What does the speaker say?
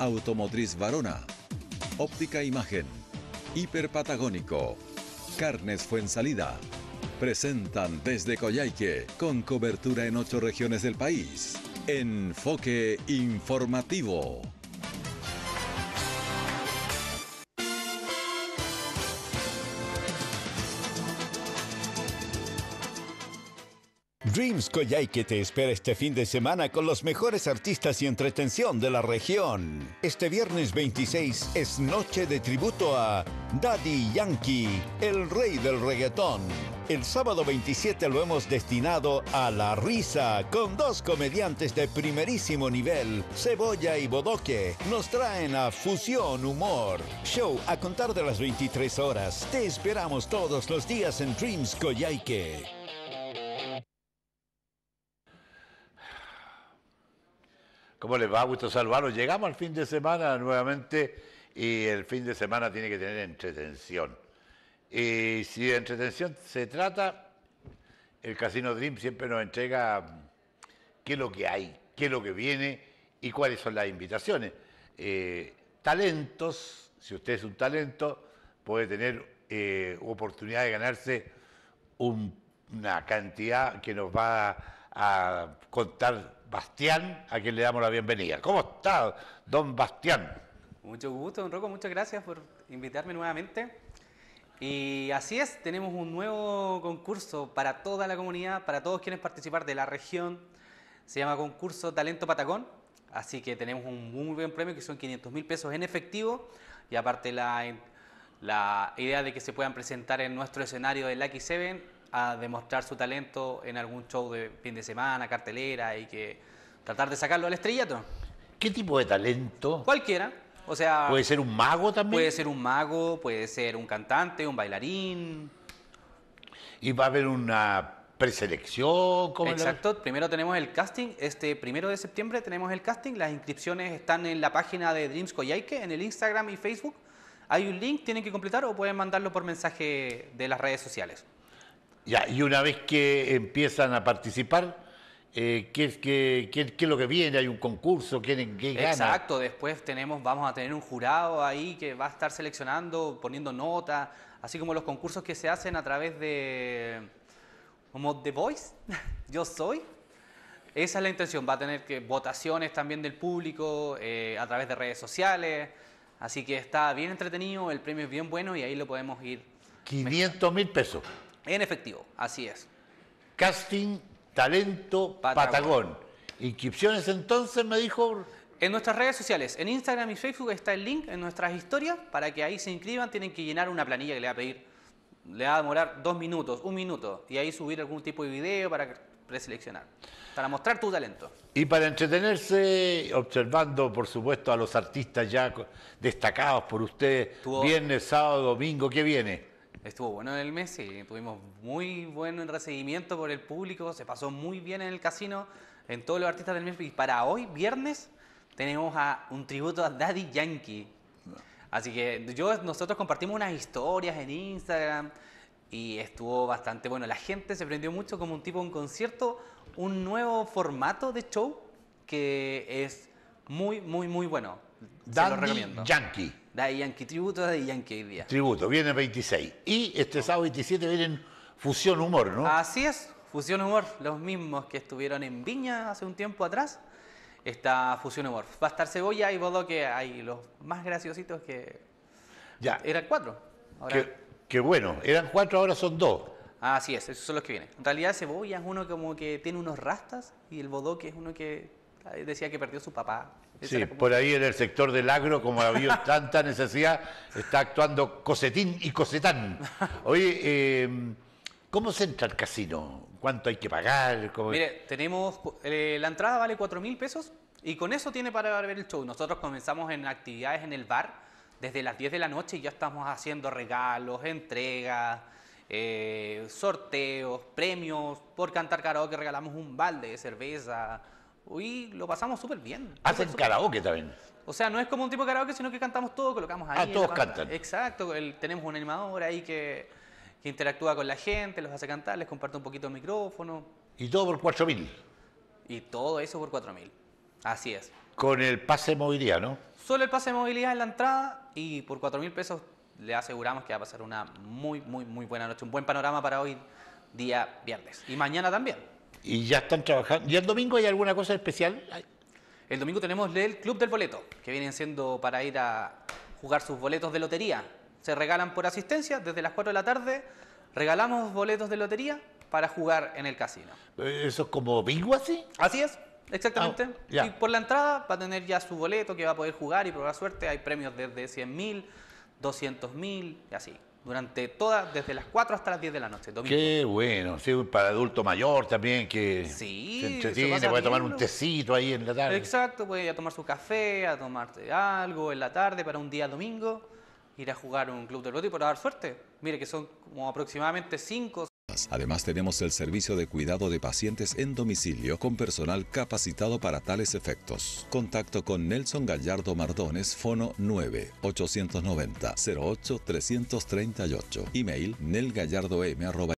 Automotriz Varona, Óptica Imagen, Hiperpatagónico, Carnes Fuensalida. Presentan desde Coyhaique, con cobertura en ocho regiones del país. Enfoque informativo. Dreams Koyaike te espera este fin de semana con los mejores artistas y entretención de la región. Este viernes 26 es noche de tributo a Daddy Yankee, el rey del reggaetón. El sábado 27 lo hemos destinado a la risa con dos comediantes de primerísimo nivel, Cebolla y Bodoque. Nos traen a Fusión Humor. Show a contar de las 23 horas. Te esperamos todos los días en Dreams Koyaike. ¿Cómo les va? Gusto saludarlos. Llegamos al fin de semana nuevamente y el fin de semana tiene que tener entretención. Y si de entretención se trata, el Casino Dream siempre nos entrega qué es lo que hay, qué es lo que viene y cuáles son las invitaciones. Eh, talentos, si usted es un talento, puede tener eh, oportunidad de ganarse una cantidad que nos va a a contar Bastián, a quien le damos la bienvenida. ¿Cómo está, don Bastián? Mucho gusto, don Rocco, muchas gracias por invitarme nuevamente. Y así es, tenemos un nuevo concurso para toda la comunidad, para todos quienes participar de la región. Se llama Concurso Talento Patacón. Así que tenemos un muy buen premio que son 500 mil pesos en efectivo y aparte la, la idea de que se puedan presentar en nuestro escenario del Lucky Seven a demostrar su talento en algún show de fin de semana, cartelera y que tratar de sacarlo al estrellato. ¿Qué tipo de talento? Cualquiera. O sea, puede ser un mago también. Puede ser un mago, puede ser un cantante, un bailarín. Y va a haber una preselección. Exacto, primero tenemos el casting, este primero de septiembre tenemos el casting, las inscripciones están en la página de Dreams Coyhaique, en el Instagram y Facebook. Hay un link, tienen que completar o pueden mandarlo por mensaje de las redes sociales y una vez que empiezan a participar, eh, ¿qué, es lo que viene? ¿Hay un concurso? quieren qué gana? Exacto, después tenemos, vamos a tener un jurado ahí que va a estar seleccionando, poniendo notas, así como los concursos que se hacen a través de como The Voice, Yo Soy. Esa es la intención, va a tener que, votaciones también del público eh, a través de redes sociales, así que está bien entretenido, el premio es bien bueno y ahí lo podemos ir. 500 mil pesos. En efectivo, así es. Casting, talento, Patagón. Inscripciones entonces, me dijo. En nuestras redes sociales, en Instagram y Facebook está el link en nuestras historias para que ahí se inscriban. Tienen que llenar una planilla que le va a pedir. Le va a demorar dos minutos, un minuto, y ahí subir algún tipo de video para preseleccionar, para mostrar tu talento. Y para entretenerse observando, por supuesto, a los artistas ya destacados por ustedes, viernes, sábado, domingo, ¿qué viene? Estuvo bueno en el y tuvimos muy buen recibimiento por el público, se pasó muy bien en el casino, en todos los artistas del mes, Y para hoy, viernes, tenemos a un tributo a Daddy Yankee. Así que yo, nosotros compartimos unas historias en Instagram y estuvo bastante bueno. La gente se prendió mucho como un tipo un concierto, un nuevo formato de show que es muy, muy, muy bueno. Daddy se lo recomiendo. Yankee de Yankee Tributo, de Yankee día. Tributo, viene 26. Y este sábado 27 vienen Fusión Humor, ¿no? Así es, Fusión Humor, los mismos que estuvieron en Viña hace un tiempo atrás. Está Fusión Humor. Va a estar Cebolla y Bodoque, hay los más graciositos que. Ya. Eran cuatro. Ahora... Qué, bueno, eran cuatro, ahora son dos. Así es, esos son los que vienen. En realidad Cebolla es uno como que tiene unos rastas y el Bodoque es uno que decía que perdió su papá. Sí, por ahí en el sector del agro, como ha habido tanta necesidad, está actuando Cosetín y Cosetán. Oye, em, ¿cómo se entra al casino? ¿Cuánto hay que pagar? Mire, tenemos, eh, la entrada vale 4 mil pesos y con eso tiene para ver el show. Nosotros comenzamos en actividades en el bar desde las 10 de la noche y ya estamos haciendo regalos, entregas. Eh, sorteos, premios, por cantar karaoke regalamos un balde de cerveza, hoy lo pasamos súper bien. Hacen karaoke también. O sea, no es como un tipo de karaoke, sino que cantamos todo, colocamos ah, ahí. Ah, todos cantan. Exacto, tenemos un animador ahí que, interactúa con la gente, los hace cantar, les comparte un poquito el micrófono. Y todo por 4.000. Y todo eso por 4.000. Así es. Con el pase de movilidad, ¿no? Solo el pase de movilidad en la entrada y por 4.000 pesos le aseguramos que va a pasar una muy, muy, muy buena noche, un buen panorama para hoy, día viernes. Y mañana también. Y ya están trabajando. ¿Y el domingo hay alguna cosa especial? El domingo tenemos el Club del Boleto, que vienen siendo para ir a jugar sus boletos de lotería. Se regalan por asistencia desde las 4 de la tarde. Regalamos boletos de lotería para jugar en el casino. Eh, ¿Eso es como bingo así? Así es, exactamente. Ah, y por la entrada va a tener ya su boleto que va a poder jugar y probar suerte. Hay premios desde 100 mil, y así durante todas, desde las 4 hasta las 10 de la noche. Qué bueno, sí, para adulto mayor también que sí, se entretiene, puede tomar un tecito ahí en la tarde. Exacto, puede ir a tomar su café, a tomarte algo en la tarde para un día domingo, ir a jugar un club de Loti y por dar suerte. Mire que son como aproximadamente 5 Además tenemos el servicio de cuidado de pacientes en domicilio con personal capacitado para tales efectos. Contacto con Nelson Gallardo Mardones, fono 9 890 08 338. Email nelgallardom